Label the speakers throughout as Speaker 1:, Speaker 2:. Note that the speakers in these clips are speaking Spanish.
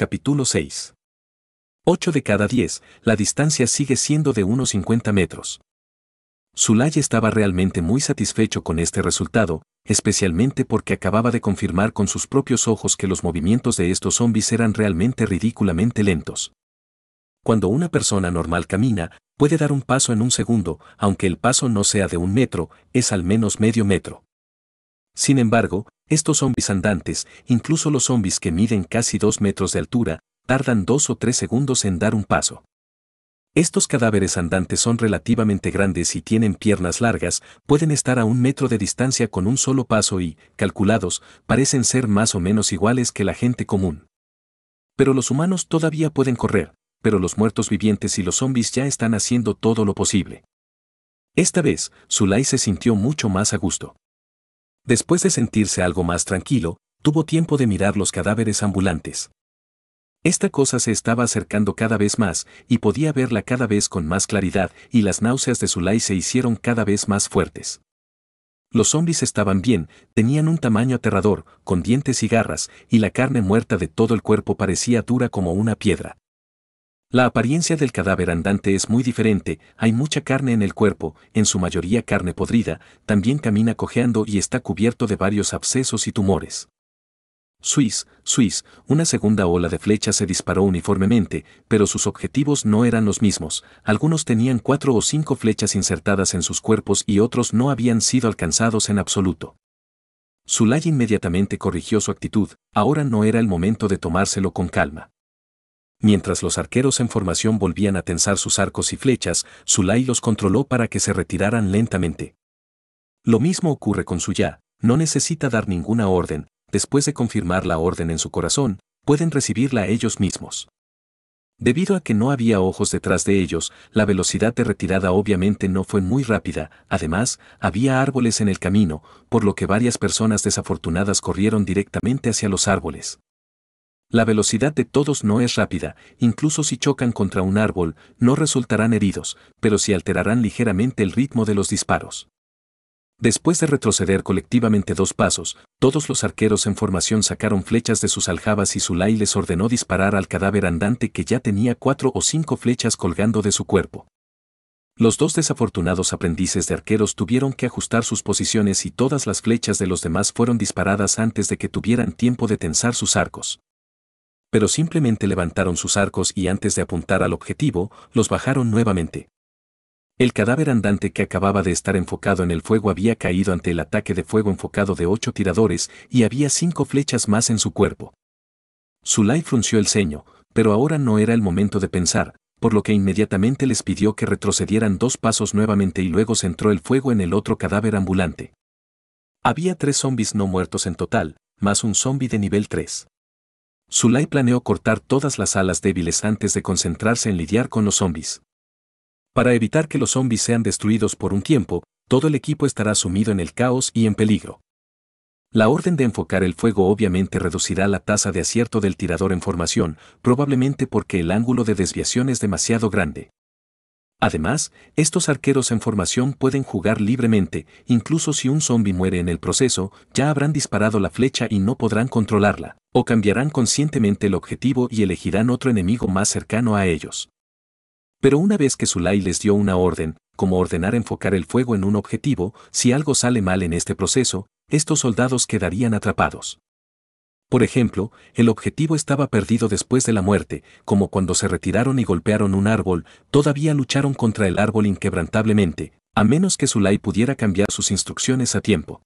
Speaker 1: Capítulo 6. 8 de cada 10, la distancia sigue siendo de unos 50 metros. Sulay estaba realmente muy satisfecho con este resultado, especialmente porque acababa de confirmar con sus propios ojos que los movimientos de estos zombies eran realmente ridículamente lentos. Cuando una persona normal camina, puede dar un paso en un segundo, aunque el paso no sea de un metro, es al menos medio metro. Sin embargo, estos zombis andantes, incluso los zombis que miden casi dos metros de altura, tardan dos o tres segundos en dar un paso. Estos cadáveres andantes son relativamente grandes y tienen piernas largas, pueden estar a un metro de distancia con un solo paso y, calculados, parecen ser más o menos iguales que la gente común. Pero los humanos todavía pueden correr, pero los muertos vivientes y los zombis ya están haciendo todo lo posible. Esta vez, Zulai se sintió mucho más a gusto. Después de sentirse algo más tranquilo, tuvo tiempo de mirar los cadáveres ambulantes. Esta cosa se estaba acercando cada vez más, y podía verla cada vez con más claridad, y las náuseas de Zulai se hicieron cada vez más fuertes. Los zombies estaban bien, tenían un tamaño aterrador, con dientes y garras, y la carne muerta de todo el cuerpo parecía dura como una piedra. La apariencia del cadáver andante es muy diferente, hay mucha carne en el cuerpo, en su mayoría carne podrida, también camina cojeando y está cubierto de varios abscesos y tumores. Suiz, Suiz, una segunda ola de flechas se disparó uniformemente, pero sus objetivos no eran los mismos, algunos tenían cuatro o cinco flechas insertadas en sus cuerpos y otros no habían sido alcanzados en absoluto. Zulay inmediatamente corrigió su actitud, ahora no era el momento de tomárselo con calma. Mientras los arqueros en formación volvían a tensar sus arcos y flechas, Zulai los controló para que se retiraran lentamente. Lo mismo ocurre con Suya, no necesita dar ninguna orden, después de confirmar la orden en su corazón, pueden recibirla ellos mismos. Debido a que no había ojos detrás de ellos, la velocidad de retirada obviamente no fue muy rápida, además, había árboles en el camino, por lo que varias personas desafortunadas corrieron directamente hacia los árboles. La velocidad de todos no es rápida, incluso si chocan contra un árbol, no resultarán heridos, pero sí alterarán ligeramente el ritmo de los disparos. Después de retroceder colectivamente dos pasos, todos los arqueros en formación sacaron flechas de sus aljabas y Zulay les ordenó disparar al cadáver andante que ya tenía cuatro o cinco flechas colgando de su cuerpo. Los dos desafortunados aprendices de arqueros tuvieron que ajustar sus posiciones y todas las flechas de los demás fueron disparadas antes de que tuvieran tiempo de tensar sus arcos pero simplemente levantaron sus arcos y antes de apuntar al objetivo, los bajaron nuevamente. El cadáver andante que acababa de estar enfocado en el fuego había caído ante el ataque de fuego enfocado de ocho tiradores y había cinco flechas más en su cuerpo. Zulai frunció el ceño, pero ahora no era el momento de pensar, por lo que inmediatamente les pidió que retrocedieran dos pasos nuevamente y luego centró el fuego en el otro cadáver ambulante. Había tres zombis no muertos en total, más un zombi de nivel 3. Sulai planeó cortar todas las alas débiles antes de concentrarse en lidiar con los zombies. Para evitar que los zombies sean destruidos por un tiempo, todo el equipo estará sumido en el caos y en peligro. La orden de enfocar el fuego obviamente reducirá la tasa de acierto del tirador en formación, probablemente porque el ángulo de desviación es demasiado grande. Además, estos arqueros en formación pueden jugar libremente, incluso si un zombi muere en el proceso, ya habrán disparado la flecha y no podrán controlarla, o cambiarán conscientemente el objetivo y elegirán otro enemigo más cercano a ellos. Pero una vez que Sulai les dio una orden, como ordenar enfocar el fuego en un objetivo, si algo sale mal en este proceso, estos soldados quedarían atrapados. Por ejemplo, el objetivo estaba perdido después de la muerte, como cuando se retiraron y golpearon un árbol, todavía lucharon contra el árbol inquebrantablemente, a menos que Sulay pudiera cambiar sus instrucciones a tiempo.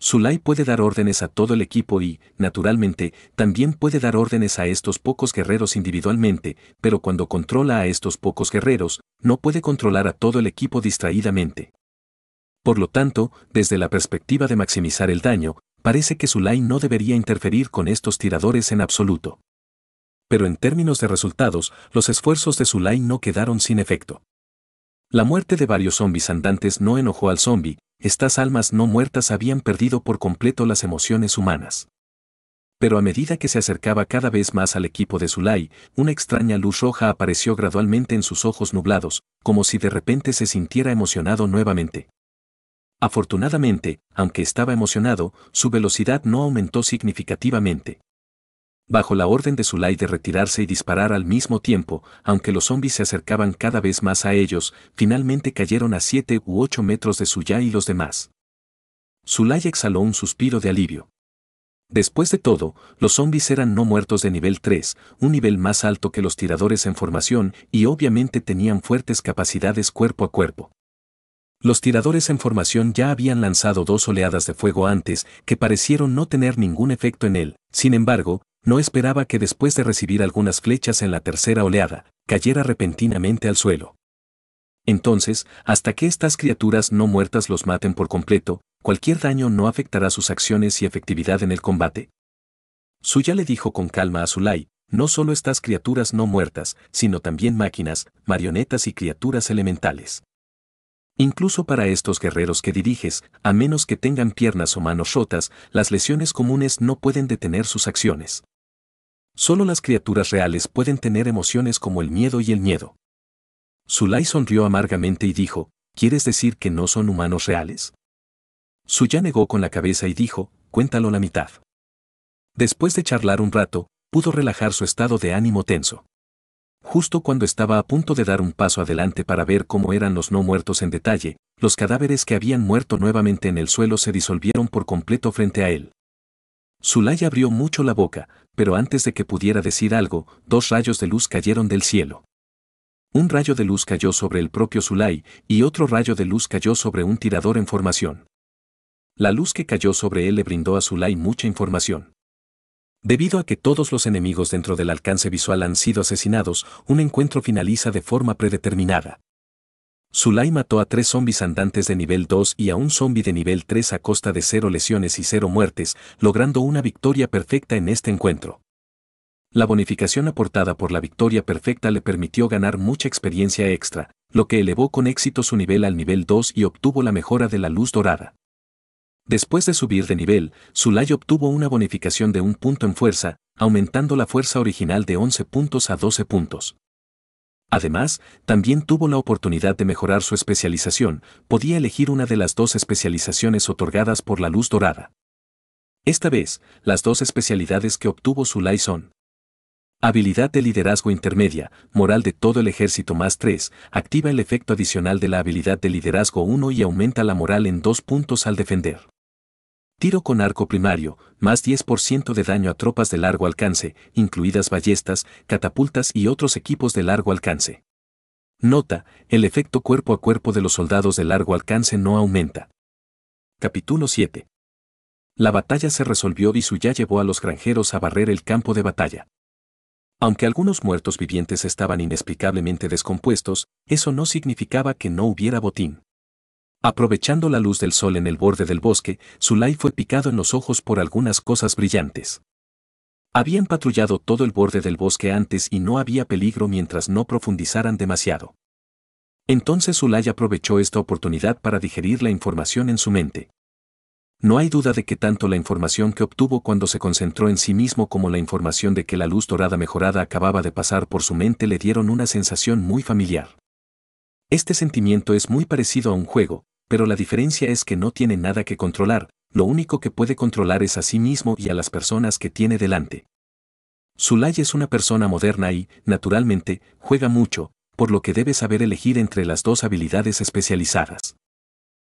Speaker 1: Sulay puede dar órdenes a todo el equipo y, naturalmente, también puede dar órdenes a estos pocos guerreros individualmente, pero cuando controla a estos pocos guerreros, no puede controlar a todo el equipo distraídamente. Por lo tanto, desde la perspectiva de maximizar el daño, parece que Zulai no debería interferir con estos tiradores en absoluto. Pero en términos de resultados, los esfuerzos de Zulai no quedaron sin efecto. La muerte de varios zombis andantes no enojó al zombi, estas almas no muertas habían perdido por completo las emociones humanas. Pero a medida que se acercaba cada vez más al equipo de Zulai, una extraña luz roja apareció gradualmente en sus ojos nublados, como si de repente se sintiera emocionado nuevamente. Afortunadamente, aunque estaba emocionado, su velocidad no aumentó significativamente. Bajo la orden de Zulai de retirarse y disparar al mismo tiempo, aunque los zombies se acercaban cada vez más a ellos, finalmente cayeron a 7 u 8 metros de Suya y los demás. Zulai exhaló un suspiro de alivio. Después de todo, los zombies eran no muertos de nivel 3, un nivel más alto que los tiradores en formación y obviamente tenían fuertes capacidades cuerpo a cuerpo. Los tiradores en formación ya habían lanzado dos oleadas de fuego antes, que parecieron no tener ningún efecto en él. Sin embargo, no esperaba que después de recibir algunas flechas en la tercera oleada, cayera repentinamente al suelo. Entonces, hasta que estas criaturas no muertas los maten por completo, cualquier daño no afectará sus acciones y efectividad en el combate. Suya le dijo con calma a Zulai, no solo estas criaturas no muertas, sino también máquinas, marionetas y criaturas elementales. Incluso para estos guerreros que diriges, a menos que tengan piernas o manos rotas, las lesiones comunes no pueden detener sus acciones. Solo las criaturas reales pueden tener emociones como el miedo y el miedo. Sulay sonrió amargamente y dijo, ¿quieres decir que no son humanos reales? Suya negó con la cabeza y dijo, cuéntalo la mitad. Después de charlar un rato, pudo relajar su estado de ánimo tenso justo cuando estaba a punto de dar un paso adelante para ver cómo eran los no muertos en detalle, los cadáveres que habían muerto nuevamente en el suelo se disolvieron por completo frente a él. Zulay abrió mucho la boca, pero antes de que pudiera decir algo, dos rayos de luz cayeron del cielo. Un rayo de luz cayó sobre el propio Zulay y otro rayo de luz cayó sobre un tirador en formación. La luz que cayó sobre él le brindó a Zulay mucha información. Debido a que todos los enemigos dentro del alcance visual han sido asesinados, un encuentro finaliza de forma predeterminada. Zulai mató a tres zombis andantes de nivel 2 y a un zombi de nivel 3 a costa de cero lesiones y cero muertes, logrando una victoria perfecta en este encuentro. La bonificación aportada por la victoria perfecta le permitió ganar mucha experiencia extra, lo que elevó con éxito su nivel al nivel 2 y obtuvo la mejora de la luz dorada. Después de subir de nivel, Sulay obtuvo una bonificación de un punto en fuerza, aumentando la fuerza original de 11 puntos a 12 puntos. Además, también tuvo la oportunidad de mejorar su especialización, podía elegir una de las dos especializaciones otorgadas por la luz dorada. Esta vez, las dos especialidades que obtuvo Sulay son Habilidad de liderazgo intermedia, moral de todo el ejército más 3, activa el efecto adicional de la habilidad de liderazgo 1 y aumenta la moral en 2 puntos al defender. Tiro con arco primario, más 10% de daño a tropas de largo alcance, incluidas ballestas, catapultas y otros equipos de largo alcance. Nota, el efecto cuerpo a cuerpo de los soldados de largo alcance no aumenta. Capítulo 7. La batalla se resolvió y Suya llevó a los granjeros a barrer el campo de batalla. Aunque algunos muertos vivientes estaban inexplicablemente descompuestos, eso no significaba que no hubiera botín. Aprovechando la luz del sol en el borde del bosque, Zulai fue picado en los ojos por algunas cosas brillantes. Habían patrullado todo el borde del bosque antes y no había peligro mientras no profundizaran demasiado. Entonces Zulai aprovechó esta oportunidad para digerir la información en su mente. No hay duda de que tanto la información que obtuvo cuando se concentró en sí mismo como la información de que la luz dorada mejorada acababa de pasar por su mente le dieron una sensación muy familiar. Este sentimiento es muy parecido a un juego, pero la diferencia es que no tiene nada que controlar, lo único que puede controlar es a sí mismo y a las personas que tiene delante. Zulay es una persona moderna y, naturalmente, juega mucho, por lo que debe saber elegir entre las dos habilidades especializadas.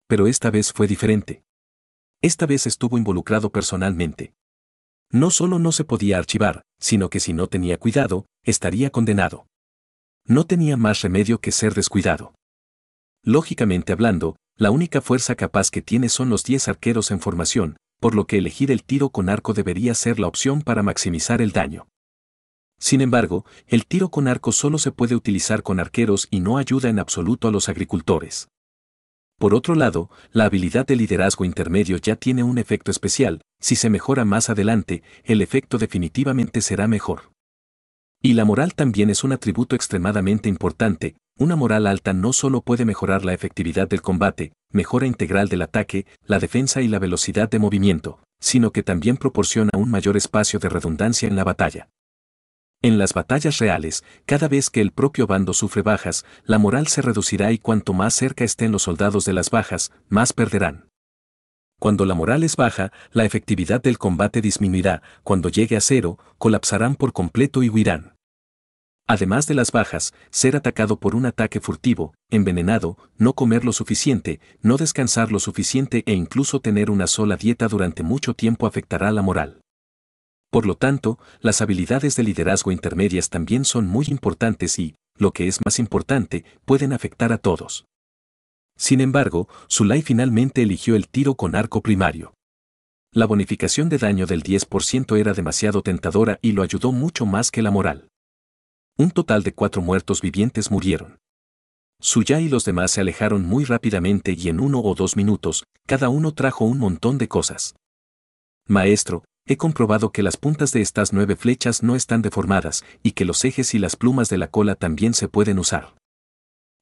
Speaker 1: Pero esta vez fue diferente. Esta vez estuvo involucrado personalmente. No solo no se podía archivar, sino que si no tenía cuidado, estaría condenado. No tenía más remedio que ser descuidado. Lógicamente hablando, la única fuerza capaz que tiene son los 10 arqueros en formación, por lo que elegir el tiro con arco debería ser la opción para maximizar el daño. Sin embargo, el tiro con arco solo se puede utilizar con arqueros y no ayuda en absoluto a los agricultores. Por otro lado, la habilidad de liderazgo intermedio ya tiene un efecto especial, si se mejora más adelante, el efecto definitivamente será mejor. Y la moral también es un atributo extremadamente importante, una moral alta no solo puede mejorar la efectividad del combate, mejora integral del ataque, la defensa y la velocidad de movimiento, sino que también proporciona un mayor espacio de redundancia en la batalla. En las batallas reales, cada vez que el propio bando sufre bajas, la moral se reducirá y cuanto más cerca estén los soldados de las bajas, más perderán. Cuando la moral es baja, la efectividad del combate disminuirá, cuando llegue a cero, colapsarán por completo y huirán. Además de las bajas, ser atacado por un ataque furtivo, envenenado, no comer lo suficiente, no descansar lo suficiente e incluso tener una sola dieta durante mucho tiempo afectará la moral. Por lo tanto, las habilidades de liderazgo intermedias también son muy importantes y, lo que es más importante, pueden afectar a todos. Sin embargo, Sulai finalmente eligió el tiro con arco primario. La bonificación de daño del 10% era demasiado tentadora y lo ayudó mucho más que la moral. Un total de cuatro muertos vivientes murieron. Suya y los demás se alejaron muy rápidamente y en uno o dos minutos, cada uno trajo un montón de cosas. Maestro, he comprobado que las puntas de estas nueve flechas no están deformadas y que los ejes y las plumas de la cola también se pueden usar.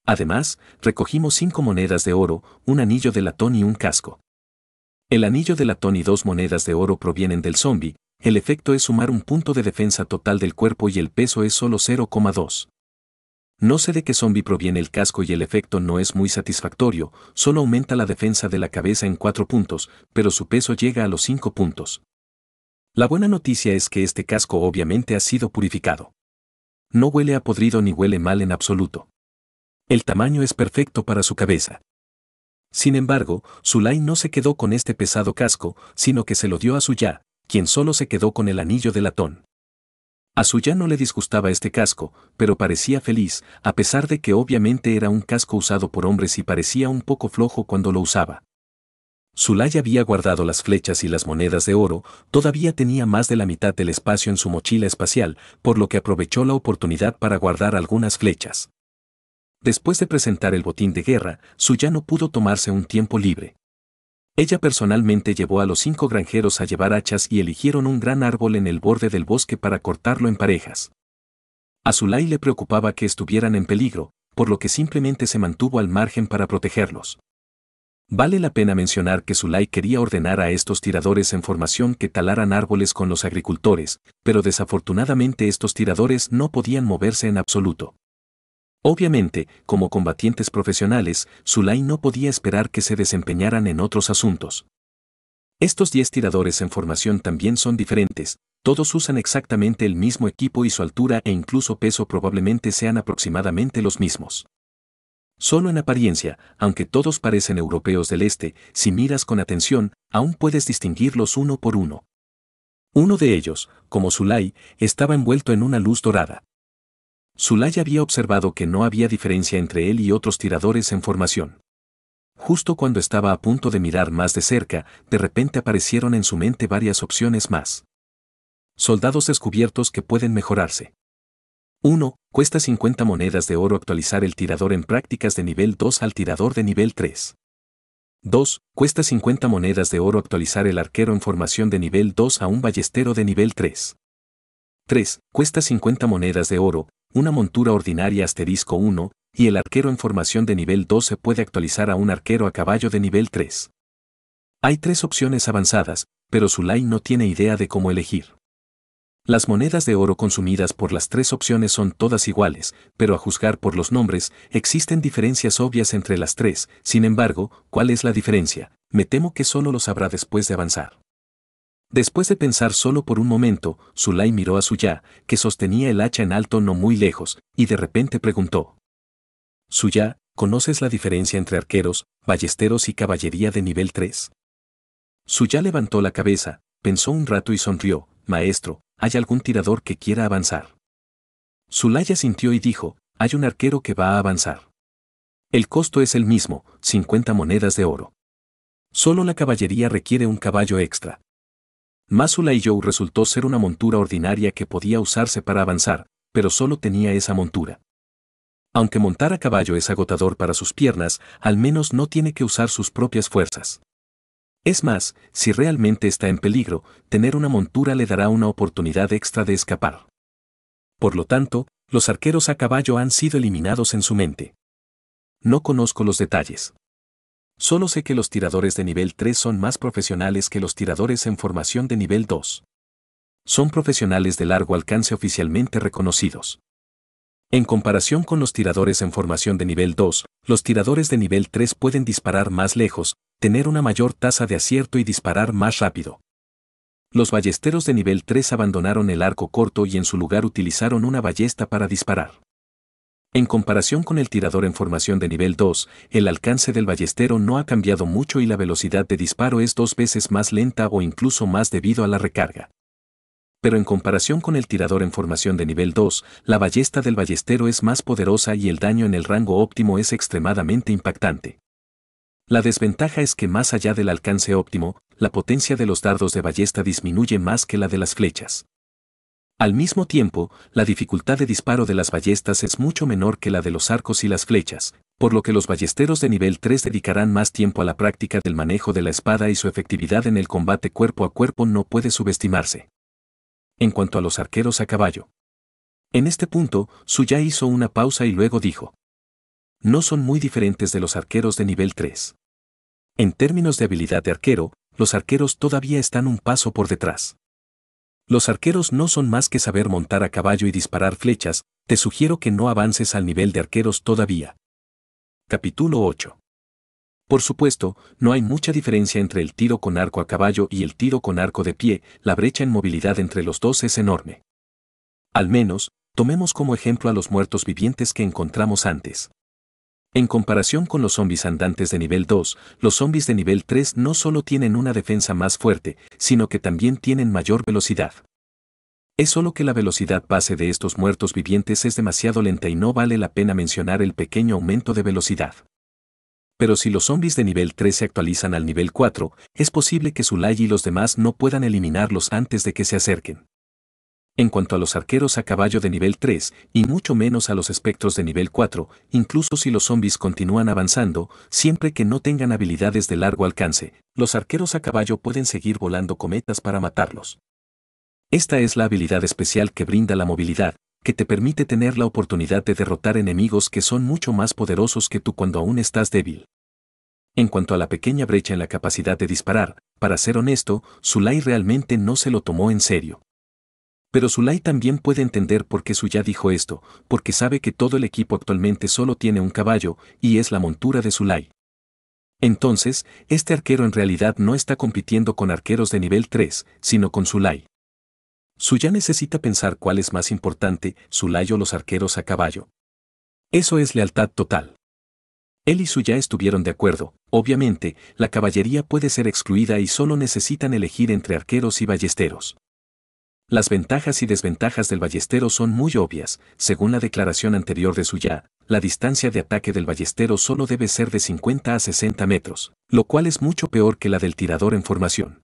Speaker 1: Además, recogimos cinco monedas de oro, un anillo de latón y un casco. El anillo de latón y dos monedas de oro provienen del zombi, el efecto es sumar un punto de defensa total del cuerpo y el peso es solo 0,2. No sé de qué zombie proviene el casco y el efecto no es muy satisfactorio, solo aumenta la defensa de la cabeza en cuatro puntos, pero su peso llega a los 5 puntos. La buena noticia es que este casco obviamente ha sido purificado. No huele a podrido ni huele mal en absoluto. El tamaño es perfecto para su cabeza. Sin embargo, Sulay no se quedó con este pesado casco, sino que se lo dio a su ya quien solo se quedó con el anillo de latón. A Suya no le disgustaba este casco, pero parecía feliz, a pesar de que obviamente era un casco usado por hombres y parecía un poco flojo cuando lo usaba. Sulay había guardado las flechas y las monedas de oro, todavía tenía más de la mitad del espacio en su mochila espacial, por lo que aprovechó la oportunidad para guardar algunas flechas. Después de presentar el botín de guerra, Suya no pudo tomarse un tiempo libre. Ella personalmente llevó a los cinco granjeros a llevar hachas y eligieron un gran árbol en el borde del bosque para cortarlo en parejas. A Zulay le preocupaba que estuvieran en peligro, por lo que simplemente se mantuvo al margen para protegerlos. Vale la pena mencionar que Zulay quería ordenar a estos tiradores en formación que talaran árboles con los agricultores, pero desafortunadamente estos tiradores no podían moverse en absoluto. Obviamente, como combatientes profesionales, Sulay no podía esperar que se desempeñaran en otros asuntos. Estos 10 tiradores en formación también son diferentes, todos usan exactamente el mismo equipo y su altura e incluso peso probablemente sean aproximadamente los mismos. Solo en apariencia, aunque todos parecen europeos del este, si miras con atención, aún puedes distinguirlos uno por uno. Uno de ellos, como Sulay, estaba envuelto en una luz dorada. Zulay había observado que no había diferencia entre él y otros tiradores en formación. Justo cuando estaba a punto de mirar más de cerca, de repente aparecieron en su mente varias opciones más. Soldados descubiertos que pueden mejorarse. 1. Cuesta 50 monedas de oro actualizar el tirador en prácticas de nivel 2 al tirador de nivel 3. 2. Cuesta 50 monedas de oro actualizar el arquero en formación de nivel 2 a un ballestero de nivel 3. 3. Cuesta 50 monedas de oro una montura ordinaria asterisco 1, y el arquero en formación de nivel 2 se puede actualizar a un arquero a caballo de nivel 3. Hay tres opciones avanzadas, pero Zulay no tiene idea de cómo elegir. Las monedas de oro consumidas por las tres opciones son todas iguales, pero a juzgar por los nombres, existen diferencias obvias entre las tres, sin embargo, ¿cuál es la diferencia? Me temo que solo lo sabrá después de avanzar. Después de pensar solo por un momento, Zulay miró a Suya, que sostenía el hacha en alto no muy lejos, y de repente preguntó. Suya, ¿conoces la diferencia entre arqueros, ballesteros y caballería de nivel 3? Suya levantó la cabeza, pensó un rato y sonrió, Maestro, ¿hay algún tirador que quiera avanzar? Zulay asintió y dijo, hay un arquero que va a avanzar. El costo es el mismo, 50 monedas de oro. Solo la caballería requiere un caballo extra, Masula y Joe resultó ser una montura ordinaria que podía usarse para avanzar, pero solo tenía esa montura. Aunque montar a caballo es agotador para sus piernas, al menos no tiene que usar sus propias fuerzas. Es más, si realmente está en peligro, tener una montura le dará una oportunidad extra de escapar. Por lo tanto, los arqueros a caballo han sido eliminados en su mente. No conozco los detalles. Solo sé que los tiradores de nivel 3 son más profesionales que los tiradores en formación de nivel 2. Son profesionales de largo alcance oficialmente reconocidos. En comparación con los tiradores en formación de nivel 2, los tiradores de nivel 3 pueden disparar más lejos, tener una mayor tasa de acierto y disparar más rápido. Los ballesteros de nivel 3 abandonaron el arco corto y en su lugar utilizaron una ballesta para disparar. En comparación con el tirador en formación de nivel 2, el alcance del ballestero no ha cambiado mucho y la velocidad de disparo es dos veces más lenta o incluso más debido a la recarga. Pero en comparación con el tirador en formación de nivel 2, la ballesta del ballestero es más poderosa y el daño en el rango óptimo es extremadamente impactante. La desventaja es que más allá del alcance óptimo, la potencia de los dardos de ballesta disminuye más que la de las flechas. Al mismo tiempo, la dificultad de disparo de las ballestas es mucho menor que la de los arcos y las flechas, por lo que los ballesteros de nivel 3 dedicarán más tiempo a la práctica del manejo de la espada y su efectividad en el combate cuerpo a cuerpo no puede subestimarse. En cuanto a los arqueros a caballo. En este punto, Suya hizo una pausa y luego dijo. No son muy diferentes de los arqueros de nivel 3. En términos de habilidad de arquero, los arqueros todavía están un paso por detrás. Los arqueros no son más que saber montar a caballo y disparar flechas, te sugiero que no avances al nivel de arqueros todavía. Capítulo 8. Por supuesto, no hay mucha diferencia entre el tiro con arco a caballo y el tiro con arco de pie, la brecha en movilidad entre los dos es enorme. Al menos, tomemos como ejemplo a los muertos vivientes que encontramos antes. En comparación con los zombies andantes de nivel 2, los zombies de nivel 3 no solo tienen una defensa más fuerte, sino que también tienen mayor velocidad. Es solo que la velocidad base de estos muertos vivientes es demasiado lenta y no vale la pena mencionar el pequeño aumento de velocidad. Pero si los zombies de nivel 3 se actualizan al nivel 4, es posible que Zulai y los demás no puedan eliminarlos antes de que se acerquen en cuanto a los arqueros a caballo de nivel 3 y mucho menos a los espectros de nivel 4, incluso si los zombies continúan avanzando, siempre que no tengan habilidades de largo alcance, los arqueros a caballo pueden seguir volando cometas para matarlos. Esta es la habilidad especial que brinda la movilidad, que te permite tener la oportunidad de derrotar enemigos que son mucho más poderosos que tú cuando aún estás débil. En cuanto a la pequeña brecha en la capacidad de disparar, para ser honesto, Zulai realmente no se lo tomó en serio. Pero Zulay también puede entender por qué Suya dijo esto, porque sabe que todo el equipo actualmente solo tiene un caballo, y es la montura de Zulay. Entonces, este arquero en realidad no está compitiendo con arqueros de nivel 3, sino con Zulay. Suya necesita pensar cuál es más importante, Zulay o los arqueros a caballo. Eso es lealtad total. Él y Suya estuvieron de acuerdo, obviamente, la caballería puede ser excluida y solo necesitan elegir entre arqueros y ballesteros. Las ventajas y desventajas del ballestero son muy obvias, según la declaración anterior de Suya, la distancia de ataque del ballestero solo debe ser de 50 a 60 metros, lo cual es mucho peor que la del tirador en formación.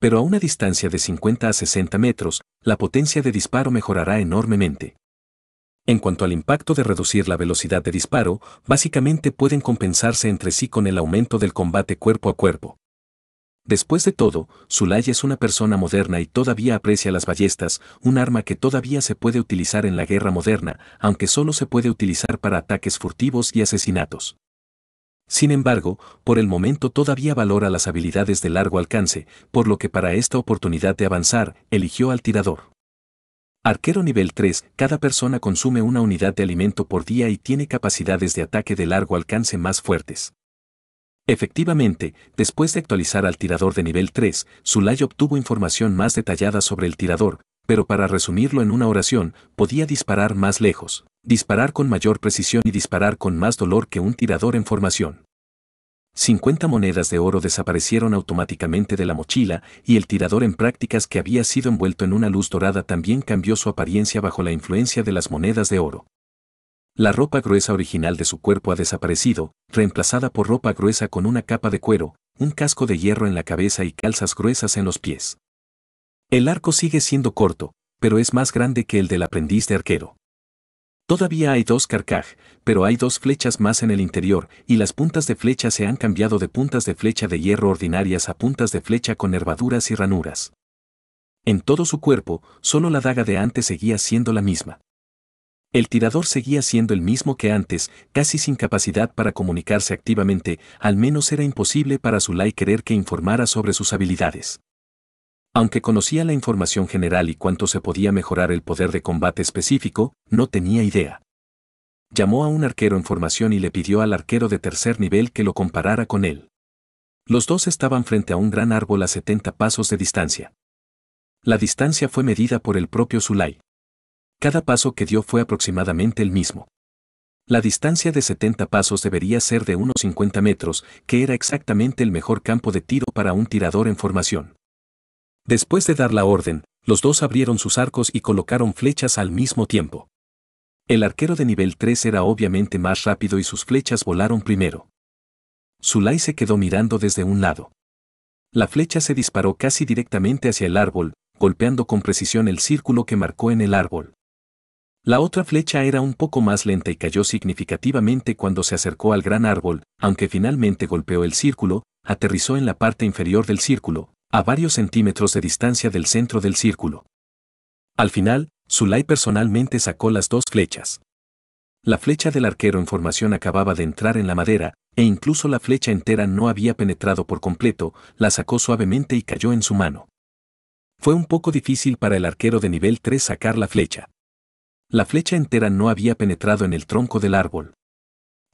Speaker 1: Pero a una distancia de 50 a 60 metros, la potencia de disparo mejorará enormemente. En cuanto al impacto de reducir la velocidad de disparo, básicamente pueden compensarse entre sí con el aumento del combate cuerpo a cuerpo. Después de todo, Zulay es una persona moderna y todavía aprecia las ballestas, un arma que todavía se puede utilizar en la guerra moderna, aunque solo se puede utilizar para ataques furtivos y asesinatos. Sin embargo, por el momento todavía valora las habilidades de largo alcance, por lo que para esta oportunidad de avanzar, eligió al tirador. Arquero nivel 3, cada persona consume una unidad de alimento por día y tiene capacidades de ataque de largo alcance más fuertes. Efectivamente, después de actualizar al tirador de nivel 3, Sulay obtuvo información más detallada sobre el tirador, pero para resumirlo en una oración, podía disparar más lejos, disparar con mayor precisión y disparar con más dolor que un tirador en formación. 50 monedas de oro desaparecieron automáticamente de la mochila y el tirador en prácticas que había sido envuelto en una luz dorada también cambió su apariencia bajo la influencia de las monedas de oro. La ropa gruesa original de su cuerpo ha desaparecido, reemplazada por ropa gruesa con una capa de cuero, un casco de hierro en la cabeza y calzas gruesas en los pies. El arco sigue siendo corto, pero es más grande que el del aprendiz de arquero. Todavía hay dos carcaj, pero hay dos flechas más en el interior, y las puntas de flecha se han cambiado de puntas de flecha de hierro ordinarias a puntas de flecha con nervaduras y ranuras. En todo su cuerpo, solo la daga de antes seguía siendo la misma. El tirador seguía siendo el mismo que antes, casi sin capacidad para comunicarse activamente, al menos era imposible para Zulai querer que informara sobre sus habilidades. Aunque conocía la información general y cuánto se podía mejorar el poder de combate específico, no tenía idea. Llamó a un arquero en formación y le pidió al arquero de tercer nivel que lo comparara con él. Los dos estaban frente a un gran árbol a 70 pasos de distancia. La distancia fue medida por el propio Zulai. Cada paso que dio fue aproximadamente el mismo. La distancia de 70 pasos debería ser de unos 50 metros, que era exactamente el mejor campo de tiro para un tirador en formación. Después de dar la orden, los dos abrieron sus arcos y colocaron flechas al mismo tiempo. El arquero de nivel 3 era obviamente más rápido y sus flechas volaron primero. Zulai se quedó mirando desde un lado. La flecha se disparó casi directamente hacia el árbol, golpeando con precisión el círculo que marcó en el árbol. La otra flecha era un poco más lenta y cayó significativamente cuando se acercó al gran árbol, aunque finalmente golpeó el círculo, aterrizó en la parte inferior del círculo, a varios centímetros de distancia del centro del círculo. Al final, Zulai personalmente sacó las dos flechas. La flecha del arquero en formación acababa de entrar en la madera, e incluso la flecha entera no había penetrado por completo, la sacó suavemente y cayó en su mano. Fue un poco difícil para el arquero de nivel 3 sacar la flecha. La flecha entera no había penetrado en el tronco del árbol.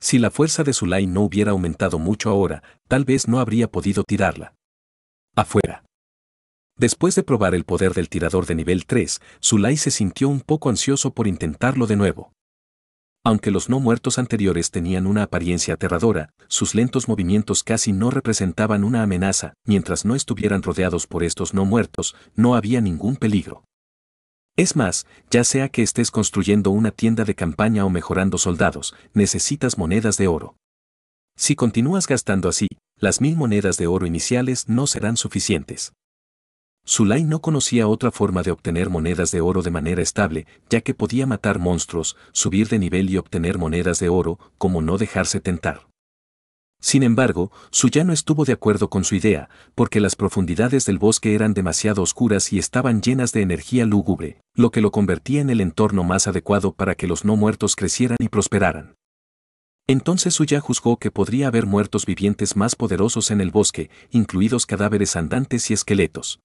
Speaker 1: Si la fuerza de Zulai no hubiera aumentado mucho ahora, tal vez no habría podido tirarla. Afuera. Después de probar el poder del tirador de nivel 3, Zulai se sintió un poco ansioso por intentarlo de nuevo. Aunque los no muertos anteriores tenían una apariencia aterradora, sus lentos movimientos casi no representaban una amenaza, mientras no estuvieran rodeados por estos no muertos, no había ningún peligro. Es más, ya sea que estés construyendo una tienda de campaña o mejorando soldados, necesitas monedas de oro. Si continúas gastando así, las mil monedas de oro iniciales no serán suficientes. Sulai no conocía otra forma de obtener monedas de oro de manera estable, ya que podía matar monstruos, subir de nivel y obtener monedas de oro, como no dejarse tentar. Sin embargo, Suya no estuvo de acuerdo con su idea, porque las profundidades del bosque eran demasiado oscuras y estaban llenas de energía lúgubre, lo que lo convertía en el entorno más adecuado para que los no muertos crecieran y prosperaran. Entonces Suya juzgó que podría haber muertos vivientes más poderosos en el bosque, incluidos cadáveres andantes y esqueletos.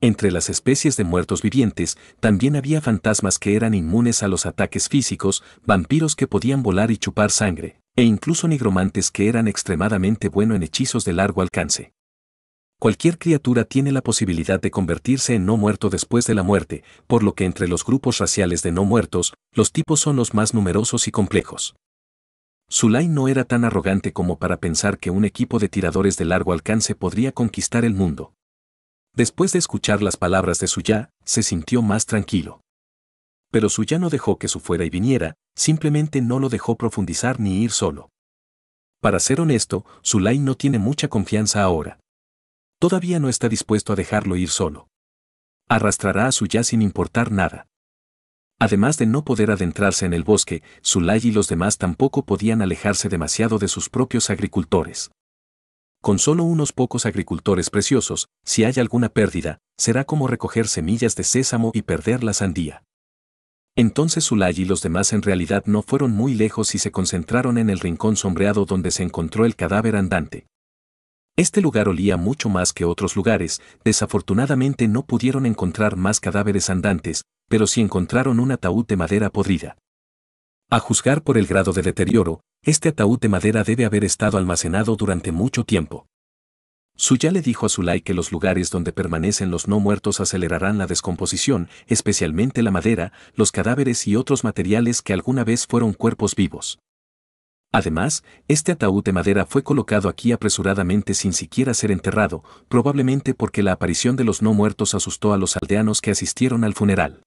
Speaker 1: Entre las especies de muertos vivientes, también había fantasmas que eran inmunes a los ataques físicos, vampiros que podían volar y chupar sangre e incluso nigromantes que eran extremadamente bueno en hechizos de largo alcance. Cualquier criatura tiene la posibilidad de convertirse en no muerto después de la muerte, por lo que entre los grupos raciales de no muertos, los tipos son los más numerosos y complejos. Sulay no era tan arrogante como para pensar que un equipo de tiradores de largo alcance podría conquistar el mundo. Después de escuchar las palabras de Suya, se sintió más tranquilo pero su ya no dejó que su fuera y viniera, simplemente no lo dejó profundizar ni ir solo. Para ser honesto, Zulay no tiene mucha confianza ahora. Todavía no está dispuesto a dejarlo ir solo. Arrastrará a su ya sin importar nada. Además de no poder adentrarse en el bosque, Zulay y los demás tampoco podían alejarse demasiado de sus propios agricultores. Con solo unos pocos agricultores preciosos, si hay alguna pérdida, será como recoger semillas de sésamo y perder la sandía. Entonces Ulay y los demás en realidad no fueron muy lejos y se concentraron en el rincón sombreado donde se encontró el cadáver andante. Este lugar olía mucho más que otros lugares, desafortunadamente no pudieron encontrar más cadáveres andantes, pero sí encontraron un ataúd de madera podrida. A juzgar por el grado de deterioro, este ataúd de madera debe haber estado almacenado durante mucho tiempo. Suya le dijo a Zulay que los lugares donde permanecen los no muertos acelerarán la descomposición, especialmente la madera, los cadáveres y otros materiales que alguna vez fueron cuerpos vivos. Además, este ataúd de madera fue colocado aquí apresuradamente sin siquiera ser enterrado, probablemente porque la aparición de los no muertos asustó a los aldeanos que asistieron al funeral.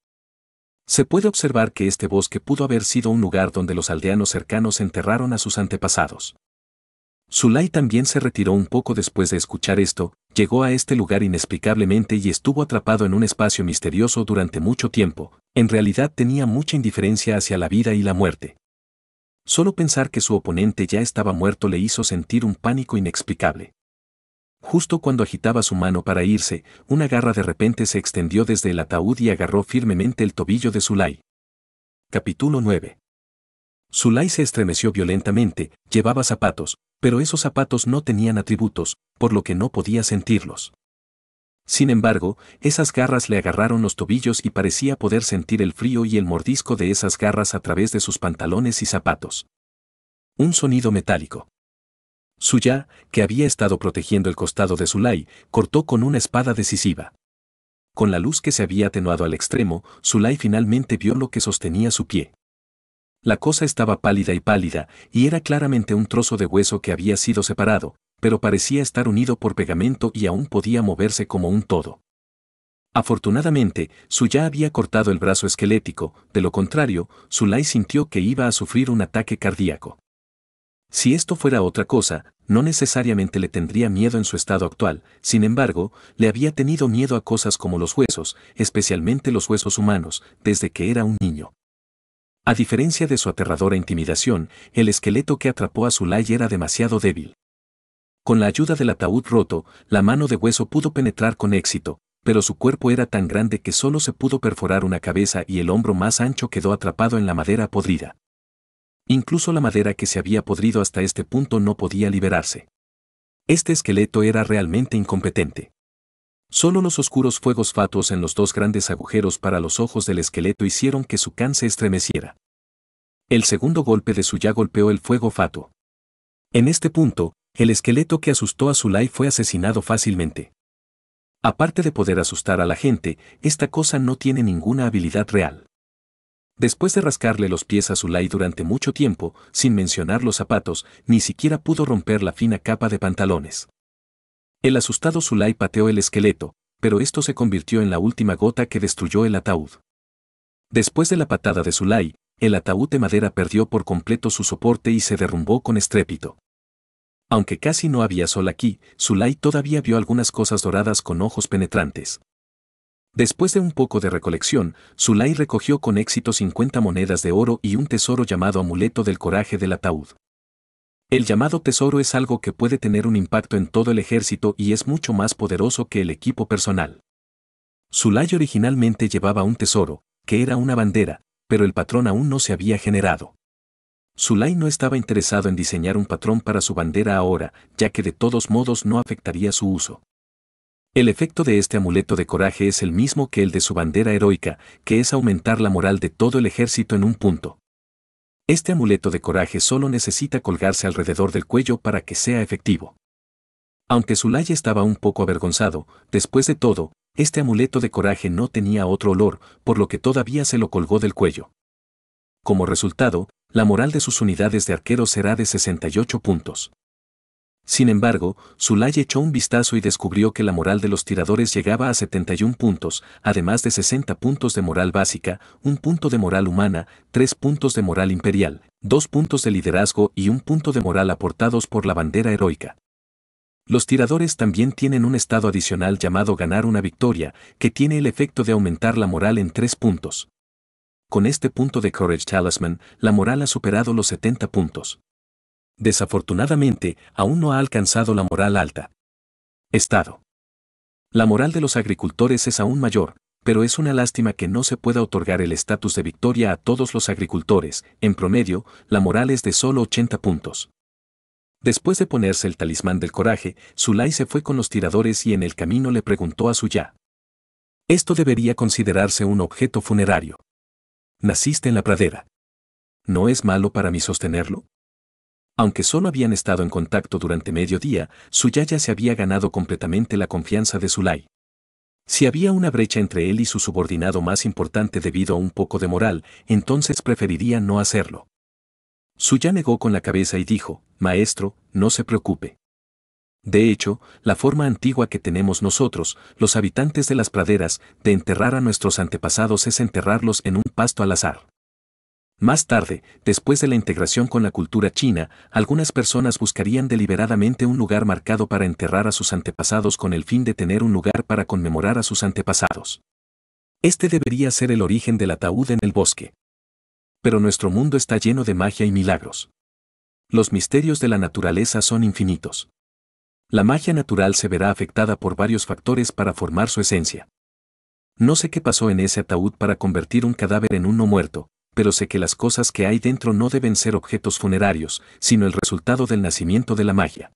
Speaker 1: Se puede observar que este bosque pudo haber sido un lugar donde los aldeanos cercanos enterraron a sus antepasados. Sulay también se retiró un poco después de escuchar esto, llegó a este lugar inexplicablemente y estuvo atrapado en un espacio misterioso durante mucho tiempo, en realidad tenía mucha indiferencia hacia la vida y la muerte. Solo pensar que su oponente ya estaba muerto le hizo sentir un pánico inexplicable. Justo cuando agitaba su mano para irse, una garra de repente se extendió desde el ataúd y agarró firmemente el tobillo de Sulay. Capítulo 9. Sulay se estremeció violentamente, llevaba zapatos, pero esos zapatos no tenían atributos, por lo que no podía sentirlos. Sin embargo, esas garras le agarraron los tobillos y parecía poder sentir el frío y el mordisco de esas garras a través de sus pantalones y zapatos. Un sonido metálico. Suya, que había estado protegiendo el costado de Zulai, cortó con una espada decisiva. Con la luz que se había atenuado al extremo, Zulai finalmente vio lo que sostenía su pie. La cosa estaba pálida y pálida, y era claramente un trozo de hueso que había sido separado, pero parecía estar unido por pegamento y aún podía moverse como un todo. Afortunadamente, Suya había cortado el brazo esquelético, de lo contrario, sulay sintió que iba a sufrir un ataque cardíaco. Si esto fuera otra cosa, no necesariamente le tendría miedo en su estado actual, sin embargo, le había tenido miedo a cosas como los huesos, especialmente los huesos humanos, desde que era un niño. A diferencia de su aterradora intimidación, el esqueleto que atrapó a Zulay era demasiado débil. Con la ayuda del ataúd roto, la mano de hueso pudo penetrar con éxito, pero su cuerpo era tan grande que solo se pudo perforar una cabeza y el hombro más ancho quedó atrapado en la madera podrida. Incluso la madera que se había podrido hasta este punto no podía liberarse. Este esqueleto era realmente incompetente. Solo los oscuros fuegos fatuos en los dos grandes agujeros para los ojos del esqueleto hicieron que su can se estremeciera. El segundo golpe de su ya golpeó el fuego fatuo. En este punto, el esqueleto que asustó a Zulai fue asesinado fácilmente. Aparte de poder asustar a la gente, esta cosa no tiene ninguna habilidad real. Después de rascarle los pies a Zulai durante mucho tiempo, sin mencionar los zapatos, ni siquiera pudo romper la fina capa de pantalones. El asustado Zulai pateó el esqueleto, pero esto se convirtió en la última gota que destruyó el ataúd. Después de la patada de Zulai, el ataúd de madera perdió por completo su soporte y se derrumbó con estrépito. Aunque casi no había sol aquí, Zulai todavía vio algunas cosas doradas con ojos penetrantes. Después de un poco de recolección, Zulai recogió con éxito 50 monedas de oro y un tesoro llamado amuleto del coraje del ataúd. El llamado tesoro es algo que puede tener un impacto en todo el ejército y es mucho más poderoso que el equipo personal. Sulay originalmente llevaba un tesoro, que era una bandera, pero el patrón aún no se había generado. Sulay no estaba interesado en diseñar un patrón para su bandera ahora, ya que de todos modos no afectaría su uso. El efecto de este amuleto de coraje es el mismo que el de su bandera heroica, que es aumentar la moral de todo el ejército en un punto. Este amuleto de coraje solo necesita colgarse alrededor del cuello para que sea efectivo. Aunque Zulay estaba un poco avergonzado, después de todo, este amuleto de coraje no tenía otro olor, por lo que todavía se lo colgó del cuello. Como resultado, la moral de sus unidades de arqueros será de 68 puntos. Sin embargo, Zulay echó un vistazo y descubrió que la moral de los tiradores llegaba a 71 puntos, además de 60 puntos de moral básica, un punto de moral humana, tres puntos de moral imperial, dos puntos de liderazgo y un punto de moral aportados por la bandera heroica. Los tiradores también tienen un estado adicional llamado ganar una victoria, que tiene el efecto de aumentar la moral en tres puntos. Con este punto de Courage Talisman, la moral ha superado los 70 puntos desafortunadamente, aún no ha alcanzado la moral alta. Estado. La moral de los agricultores es aún mayor, pero es una lástima que no se pueda otorgar el estatus de victoria a todos los agricultores, en promedio, la moral es de solo 80 puntos. Después de ponerse el talismán del coraje, Sulay se fue con los tiradores y en el camino le preguntó a ya. Esto debería considerarse un objeto funerario. Naciste en la pradera. ¿No es malo para mí sostenerlo? Aunque solo habían estado en contacto durante medio día, ya se había ganado completamente la confianza de Zulay. Si había una brecha entre él y su subordinado más importante debido a un poco de moral, entonces preferiría no hacerlo. Suya negó con la cabeza y dijo, Maestro, no se preocupe. De hecho, la forma antigua que tenemos nosotros, los habitantes de las praderas, de enterrar a nuestros antepasados es enterrarlos en un pasto al azar. Más tarde, después de la integración con la cultura china, algunas personas buscarían deliberadamente un lugar marcado para enterrar a sus antepasados con el fin de tener un lugar para conmemorar a sus antepasados. Este debería ser el origen del ataúd en el bosque. Pero nuestro mundo está lleno de magia y milagros. Los misterios de la naturaleza son infinitos. La magia natural se verá afectada por varios factores para formar su esencia. No sé qué pasó en ese ataúd para convertir un cadáver en uno muerto, pero sé que las cosas que hay dentro no deben ser objetos funerarios, sino el resultado del nacimiento de la magia.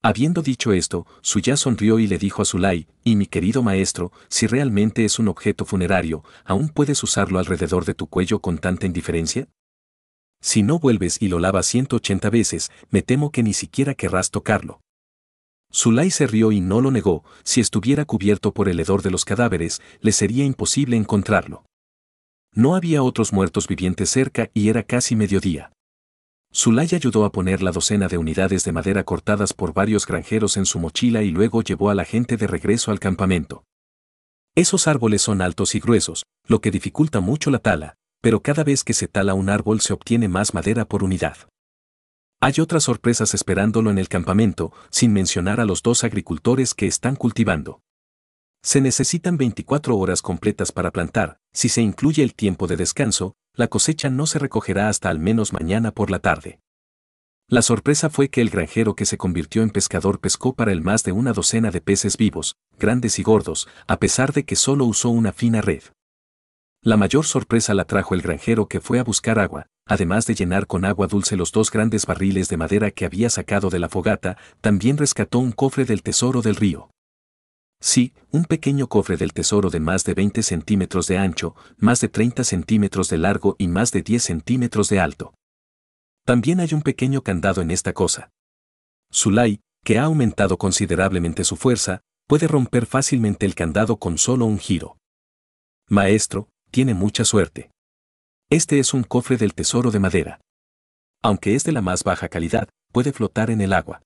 Speaker 1: Habiendo dicho esto, Suya sonrió y le dijo a Zulai, y mi querido maestro, si realmente es un objeto funerario, ¿aún puedes usarlo alrededor de tu cuello con tanta indiferencia? Si no vuelves y lo lavas 180 veces, me temo que ni siquiera querrás tocarlo. sulay se rió y no lo negó, si estuviera cubierto por el hedor de los cadáveres, le sería imposible encontrarlo. No había otros muertos vivientes cerca y era casi mediodía. Zulay ayudó a poner la docena de unidades de madera cortadas por varios granjeros en su mochila y luego llevó a la gente de regreso al campamento. Esos árboles son altos y gruesos, lo que dificulta mucho la tala, pero cada vez que se tala un árbol se obtiene más madera por unidad. Hay otras sorpresas esperándolo en el campamento, sin mencionar a los dos agricultores que están cultivando. Se necesitan 24 horas completas para plantar, si se incluye el tiempo de descanso, la cosecha no se recogerá hasta al menos mañana por la tarde. La sorpresa fue que el granjero que se convirtió en pescador pescó para el más de una docena de peces vivos, grandes y gordos, a pesar de que solo usó una fina red. La mayor sorpresa la trajo el granjero que fue a buscar agua, además de llenar con agua dulce los dos grandes barriles de madera que había sacado de la fogata, también rescató un cofre del tesoro del río. Sí, un pequeño cofre del tesoro de más de 20 centímetros de ancho, más de 30 centímetros de largo y más de 10 centímetros de alto. También hay un pequeño candado en esta cosa. Zulai, que ha aumentado considerablemente su fuerza, puede romper fácilmente el candado con solo un giro. Maestro, tiene mucha suerte. Este es un cofre del tesoro de madera. Aunque es de la más baja calidad, puede flotar en el agua.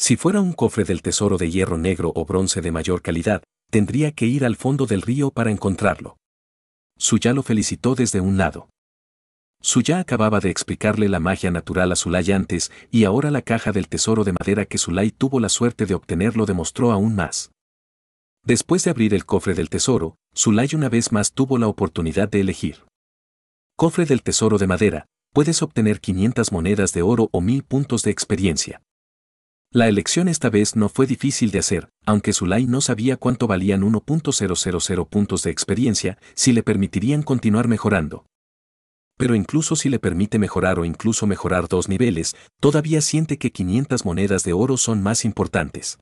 Speaker 1: Si fuera un cofre del tesoro de hierro negro o bronce de mayor calidad, tendría que ir al fondo del río para encontrarlo. Suya lo felicitó desde un lado. Suya acababa de explicarle la magia natural a Zulay antes, y ahora la caja del tesoro de madera que Zulay tuvo la suerte de obtener lo demostró aún más. Después de abrir el cofre del tesoro, Sulay una vez más tuvo la oportunidad de elegir. Cofre del tesoro de madera, puedes obtener 500 monedas de oro o 1000 puntos de experiencia. La elección esta vez no fue difícil de hacer, aunque Zulay no sabía cuánto valían 1.000 puntos de experiencia si le permitirían continuar mejorando. Pero incluso si le permite mejorar o incluso mejorar dos niveles, todavía siente que 500 monedas de oro son más importantes.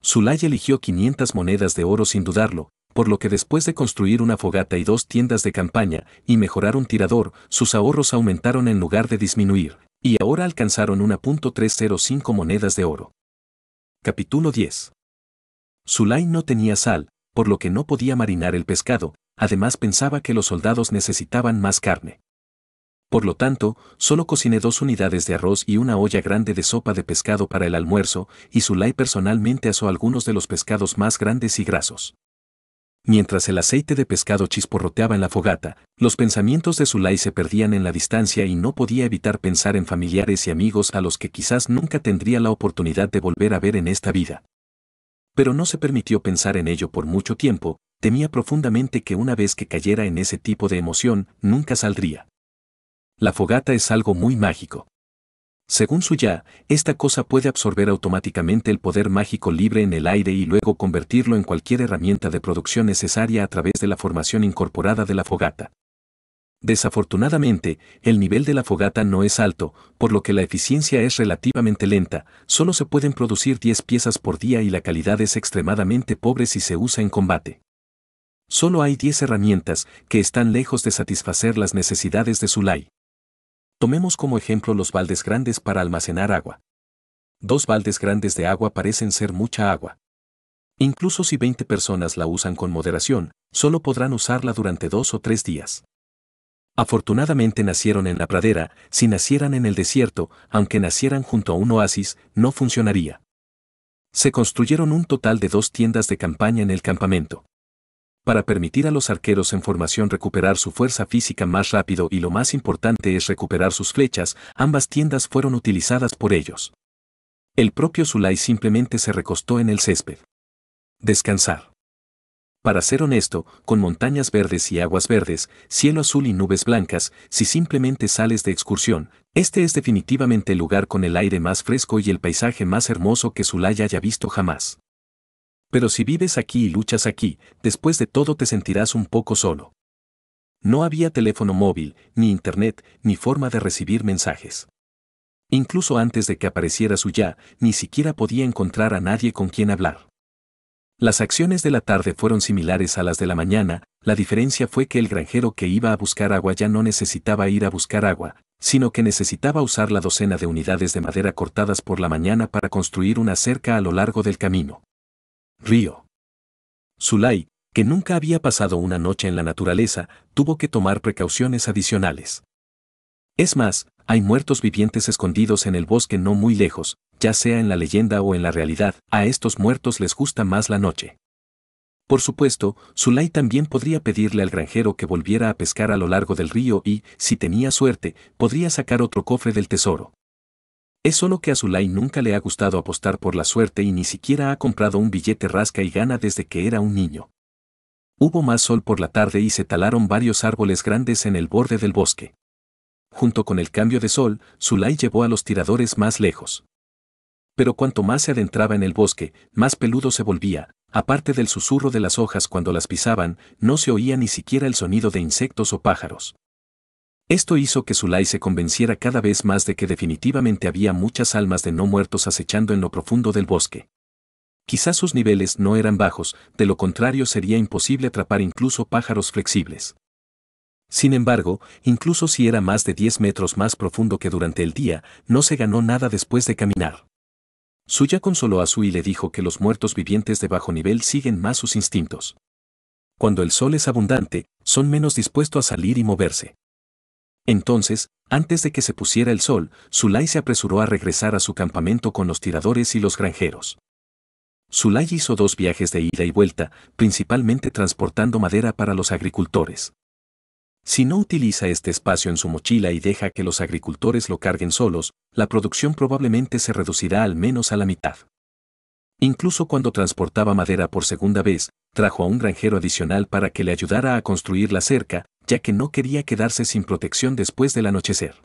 Speaker 1: Zulay eligió 500 monedas de oro sin dudarlo, por lo que después de construir una fogata y dos tiendas de campaña y mejorar un tirador, sus ahorros aumentaron en lugar de disminuir, y ahora alcanzaron 1.305 monedas de oro. Capítulo 10. Zulay no tenía sal, por lo que no podía marinar el pescado, además pensaba que los soldados necesitaban más carne. Por lo tanto, solo cociné dos unidades de arroz y una olla grande de sopa de pescado para el almuerzo, y Zulay personalmente asó algunos de los pescados más grandes y grasos mientras el aceite de pescado chisporroteaba en la fogata, los pensamientos de Zulay se perdían en la distancia y no podía evitar pensar en familiares y amigos a los que quizás nunca tendría la oportunidad de volver a ver en esta vida. Pero no se permitió pensar en ello por mucho tiempo, temía profundamente que una vez que cayera en ese tipo de emoción, nunca saldría. La fogata es algo muy mágico. Según Suya, esta cosa puede absorber automáticamente el poder mágico libre en el aire y luego convertirlo en cualquier herramienta de producción necesaria a través de la formación incorporada de la fogata. Desafortunadamente, el nivel de la fogata no es alto, por lo que la eficiencia es relativamente lenta, solo se pueden producir 10 piezas por día y la calidad es extremadamente pobre si se usa en combate. Solo hay 10 herramientas que están lejos de satisfacer las necesidades de Zulai. Tomemos como ejemplo los baldes grandes para almacenar agua. Dos baldes grandes de agua parecen ser mucha agua. Incluso si 20 personas la usan con moderación, solo podrán usarla durante dos o tres días. Afortunadamente nacieron en la pradera, si nacieran en el desierto, aunque nacieran junto a un oasis, no funcionaría. Se construyeron un total de dos tiendas de campaña en el campamento para permitir a los arqueros en formación recuperar su fuerza física más rápido y lo más importante es recuperar sus flechas, ambas tiendas fueron utilizadas por ellos. El propio Zulay simplemente se recostó en el césped. Descansar. Para ser honesto, con montañas verdes y aguas verdes, cielo azul y nubes blancas, si simplemente sales de excursión, este es definitivamente el lugar con el aire más fresco y el paisaje más hermoso que Zulay haya visto jamás. Pero si vives aquí y luchas aquí, después de todo te sentirás un poco solo. No había teléfono móvil, ni internet, ni forma de recibir mensajes. Incluso antes de que apareciera su ya, ni siquiera podía encontrar a nadie con quien hablar. Las acciones de la tarde fueron similares a las de la mañana, la diferencia fue que el granjero que iba a buscar agua ya no necesitaba ir a buscar agua, sino que necesitaba usar la docena de unidades de madera cortadas por la mañana para construir una cerca a lo largo del camino. Río. Sulay que nunca había pasado una noche en la naturaleza, tuvo que tomar precauciones adicionales. Es más, hay muertos vivientes escondidos en el bosque no muy lejos, ya sea en la leyenda o en la realidad, a estos muertos les gusta más la noche. Por supuesto, Sulay también podría pedirle al granjero que volviera a pescar a lo largo del río y, si tenía suerte, podría sacar otro cofre del tesoro. Es solo que a Zulay nunca le ha gustado apostar por la suerte y ni siquiera ha comprado un billete rasca y gana desde que era un niño. Hubo más sol por la tarde y se talaron varios árboles grandes en el borde del bosque. Junto con el cambio de sol, Zulay llevó a los tiradores más lejos. Pero cuanto más se adentraba en el bosque, más peludo se volvía, aparte del susurro de las hojas cuando las pisaban, no se oía ni siquiera el sonido de insectos o pájaros. Esto hizo que Zulai se convenciera cada vez más de que definitivamente había muchas almas de no muertos acechando en lo profundo del bosque. Quizás sus niveles no eran bajos, de lo contrario sería imposible atrapar incluso pájaros flexibles. Sin embargo, incluso si era más de 10 metros más profundo que durante el día, no se ganó nada después de caminar. Suya consoló a Su y le dijo que los muertos vivientes de bajo nivel siguen más sus instintos. Cuando el sol es abundante, son menos dispuestos a salir y moverse. Entonces, antes de que se pusiera el sol, Zulay se apresuró a regresar a su campamento con los tiradores y los granjeros. Zulay hizo dos viajes de ida y vuelta, principalmente transportando madera para los agricultores. Si no utiliza este espacio en su mochila y deja que los agricultores lo carguen solos, la producción probablemente se reducirá al menos a la mitad. Incluso cuando transportaba madera por segunda vez, trajo a un granjero adicional para que le ayudara a construir la cerca, ya que no quería quedarse sin protección después del anochecer.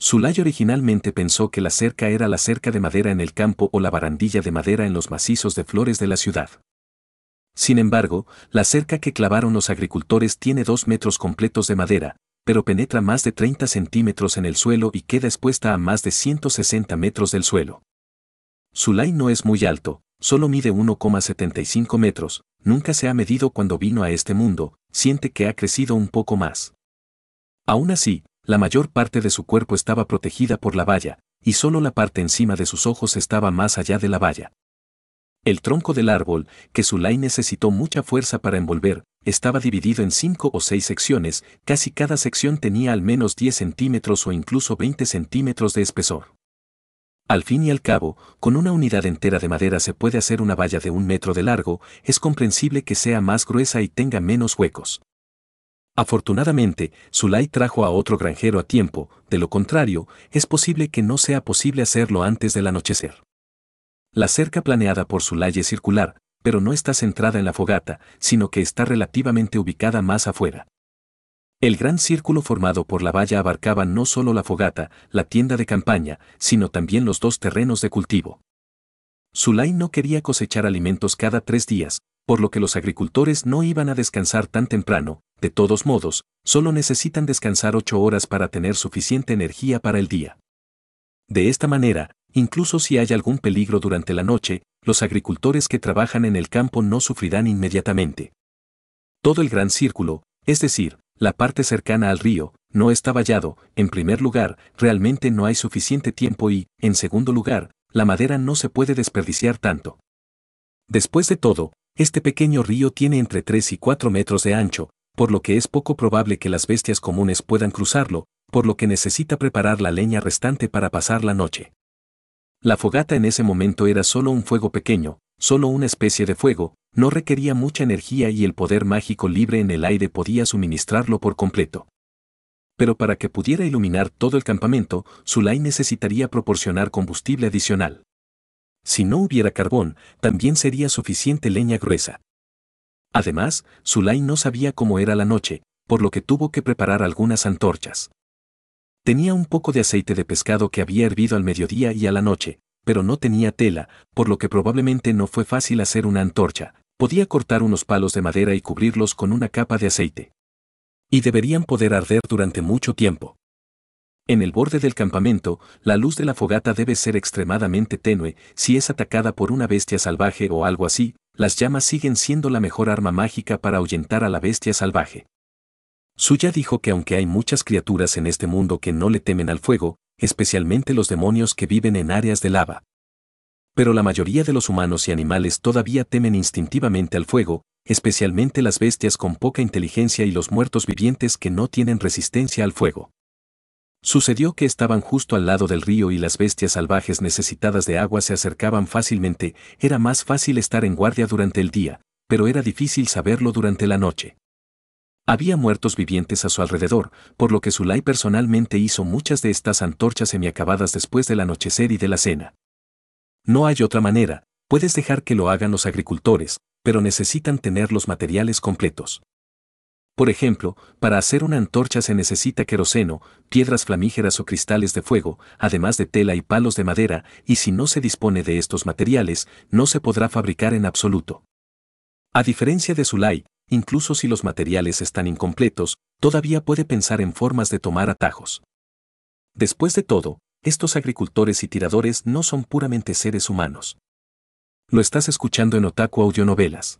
Speaker 1: Zulay originalmente pensó que la cerca era la cerca de madera en el campo o la barandilla de madera en los macizos de flores de la ciudad. Sin embargo, la cerca que clavaron los agricultores tiene dos metros completos de madera, pero penetra más de 30 centímetros en el suelo y queda expuesta a más de 160 metros del suelo. Zulay no es muy alto, solo mide 1,75 metros, nunca se ha medido cuando vino a este mundo, siente que ha crecido un poco más. Aún así, la mayor parte de su cuerpo estaba protegida por la valla, y solo la parte encima de sus ojos estaba más allá de la valla. El tronco del árbol, que Zulay necesitó mucha fuerza para envolver, estaba dividido en cinco o seis secciones, casi cada sección tenía al menos 10 centímetros o incluso 20 centímetros de espesor. Al fin y al cabo, con una unidad entera de madera se puede hacer una valla de un metro de largo, es comprensible que sea más gruesa y tenga menos huecos. Afortunadamente, Sulay trajo a otro granjero a tiempo, de lo contrario, es posible que no sea posible hacerlo antes del anochecer. La cerca planeada por Sulay es circular, pero no está centrada en la fogata, sino que está relativamente ubicada más afuera. El gran círculo formado por la valla abarcaba no solo la fogata, la tienda de campaña, sino también los dos terrenos de cultivo. Zulay no quería cosechar alimentos cada tres días, por lo que los agricultores no iban a descansar tan temprano, de todos modos, solo necesitan descansar ocho horas para tener suficiente energía para el día. De esta manera, incluso si hay algún peligro durante la noche, los agricultores que trabajan en el campo no sufrirán inmediatamente. Todo el gran círculo, es decir, la parte cercana al río, no está vallado, en primer lugar, realmente no hay suficiente tiempo y, en segundo lugar, la madera no se puede desperdiciar tanto. Después de todo, este pequeño río tiene entre 3 y 4 metros de ancho, por lo que es poco probable que las bestias comunes puedan cruzarlo, por lo que necesita preparar la leña restante para pasar la noche. La fogata en ese momento era solo un fuego pequeño, solo una especie de fuego, no requería mucha energía y el poder mágico libre en el aire podía suministrarlo por completo. Pero para que pudiera iluminar todo el campamento, Sulai necesitaría proporcionar combustible adicional. Si no hubiera carbón, también sería suficiente leña gruesa. Además, Sulai no sabía cómo era la noche, por lo que tuvo que preparar algunas antorchas. Tenía un poco de aceite de pescado que había hervido al mediodía y a la noche, pero no tenía tela, por lo que probablemente no fue fácil hacer una antorcha, podía cortar unos palos de madera y cubrirlos con una capa de aceite. Y deberían poder arder durante mucho tiempo. En el borde del campamento, la luz de la fogata debe ser extremadamente tenue, si es atacada por una bestia salvaje o algo así, las llamas siguen siendo la mejor arma mágica para ahuyentar a la bestia salvaje. Suya dijo que aunque hay muchas criaturas en este mundo que no le temen al fuego, especialmente los demonios que viven en áreas de lava. Pero la mayoría de los humanos y animales todavía temen instintivamente al fuego, especialmente las bestias con poca inteligencia y los muertos vivientes que no tienen resistencia al fuego. Sucedió que estaban justo al lado del río y las bestias salvajes necesitadas de agua se acercaban fácilmente, era más fácil estar en guardia durante el día, pero era difícil saberlo durante la noche. Había muertos vivientes a su alrededor, por lo que Zulay personalmente hizo muchas de estas antorchas semiacabadas después del anochecer y de la cena. No hay otra manera, puedes dejar que lo hagan los agricultores, pero necesitan tener los materiales completos. Por ejemplo, para hacer una antorcha se necesita queroseno, piedras flamígeras o cristales de fuego, además de tela y palos de madera, y si no se dispone de estos materiales, no se podrá fabricar en absoluto. A diferencia de Zulay, incluso si los materiales están incompletos, todavía puede pensar en formas de tomar atajos. Después de todo, estos agricultores y tiradores no son puramente seres humanos. Lo estás escuchando en Otaku Audionovelas.